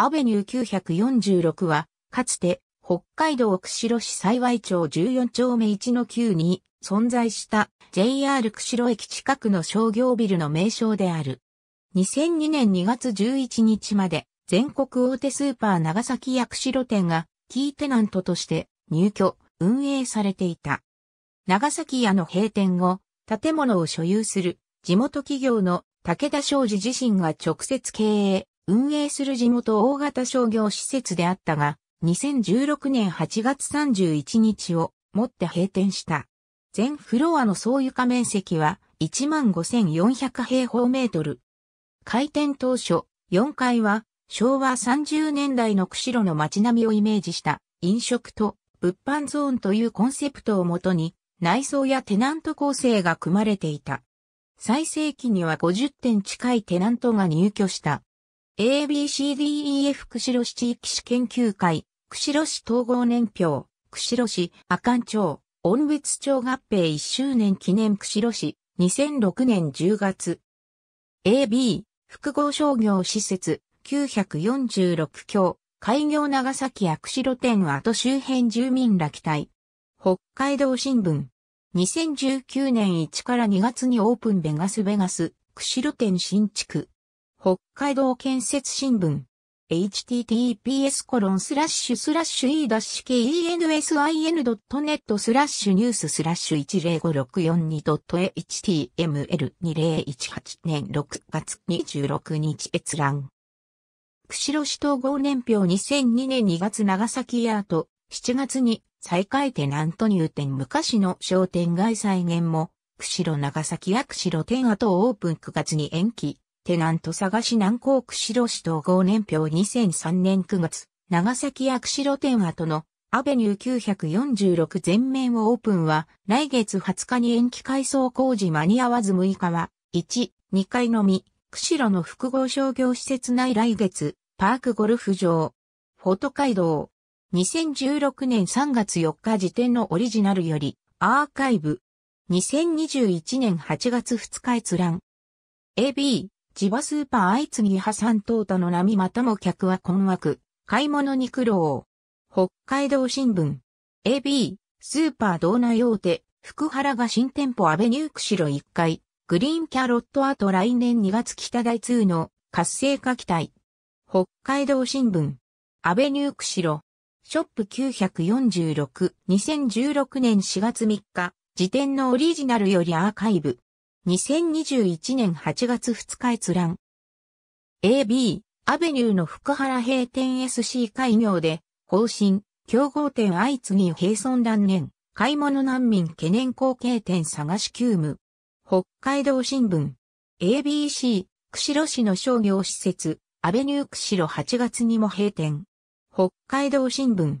アベニュー946は、かつて、北海道釧路市幸町14丁目1の9に存在した JR 釧路駅近くの商業ビルの名称である。2002年2月11日まで全国大手スーパー長崎屋釧路店がキーテナントとして入居、運営されていた。長崎屋の閉店後、建物を所有する地元企業の武田商事自身が直接経営、運営する地元大型商業施設であったが、2016年8月31日をもって閉店した。全フロアの総床面積は15,400平方メートル。開店当初、4階は昭和30年代の釧路の街並みをイメージした飲食と物販ゾーンというコンセプトをもとに内装やテナント構成が組まれていた。最盛期には50点近いテナントが入居した。ABCDEF 釧路市地域史研究会、釧路市統合年表、釧路市、阿寒町、温別町合併1周年記念釧路市、2006年10月。AB、複合商業施設、946橋、開業長崎や釧路店跡周辺住民ら期待。北海道新聞。2019年1から2月にオープンベガスベガス、釧路店新築。北海道建設新聞。https コロンスラッシュスラッシュ e-kensin.net スラッシュニューススラッシュ 10564.html2018 年6月26日閲覧。釧路市統合年表2002年2月長崎アート7月に再開テナント入店昔の商店街再現も釧路長崎や釧路店跡オープン9月に延期テナント探し南港釧路市統合年表2003年9月、長崎屋釧路店跡のアベニュー946全面オープンは、来月20日に延期改装工事間に合わず6日は、1、2階のみ、釧路の複合商業施設内来月、パークゴルフ場、フォト街道、2016年3月4日時点のオリジナルより、アーカイブ、2021年8月2日閲覧。AB 地場スーパー相次ぎ破産淘汰の波またも客は困惑。買い物に苦労。北海道新聞。AB、スーパー道内大手、福原が新店舗アベニュークシロ1階、グリーンキャロットアート来年2月北大2の活性化期待。北海道新聞。アベニュークシロ。ショップ946、2016年4月3日、時点のオリジナルよりアーカイブ。2021年8月2日閲覧。AB、アベニューの福原閉店 SC 開業で、方針、競合店相次ぎ閉村断念、買い物難民懸念後継店探し急務。北海道新聞。ABC、釧路市の商業施設、アベニュー釧路8月にも閉店。北海道新聞。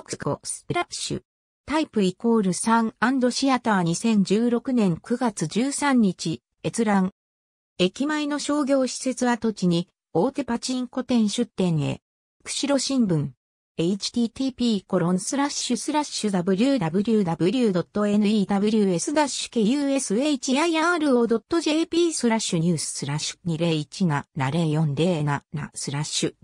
6個スラッシュ。タイプイコール3シアター2016年9月13日、閲覧。駅前の商業施設跡地に大手パチンコ店出店へ。釧路新聞。http://www.news-kushiro.jp スラッシュニューススラッシュ2017-0407スラッシュ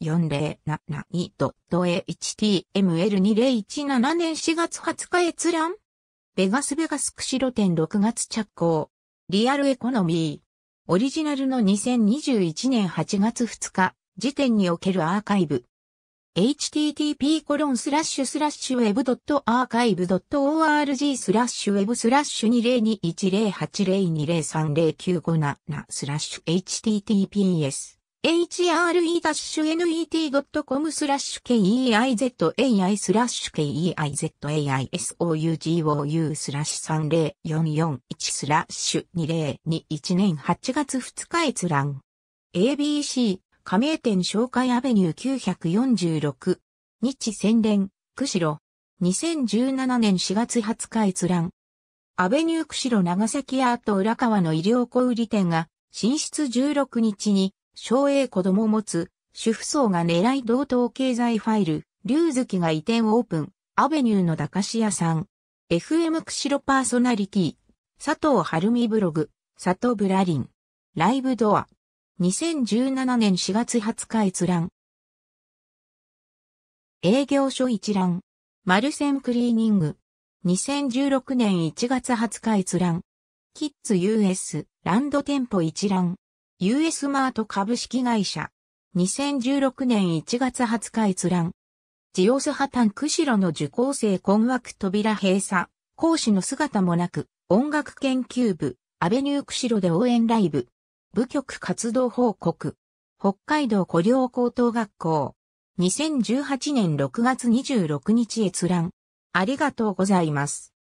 2017-0407-2.html2017 年4月20日閲覧ベガスベガス釧路店6月着工リアルエコノミーオリジナルの2021年8月2日時点におけるアーカイブ。http コロンスラッシュスラッシュウェブドットアーカイブドット org スラッシュウェブスラッシュ20210802030957スラッシュ https hre-net.com スラッシュ keizai スラッシュ keizaisougouu スラッシュ30441スラッシュ2021年8月2日閲覧 ABC 加盟店紹介アベニュー946、日宣伝、釧路。2017年4月20日閲覧。アベニュー釧路長崎アート浦川の医療小売店が、進出16日に、省営子供を持つ、主婦層が狙い同等経済ファイル、龍月が移転オープン、アベニューの駄菓子屋さん。FM 釧路パーソナリティ、佐藤晴美ブログ、佐藤ブラリン。ライブドア。2017年4月20日閲覧。営業所一覧。マルセンクリーニング。2016年1月20日閲覧。キッズ US ランド店舗一覧。US マート株式会社。2016年1月20日閲覧。ジオス破綻釧路の受講生困惑扉閉鎖。講師の姿もなく、音楽研究部、アベニュー釧路で応援ライブ。部局活動報告。北海道古陵高等学校。2018年6月26日閲覧。ありがとうございます。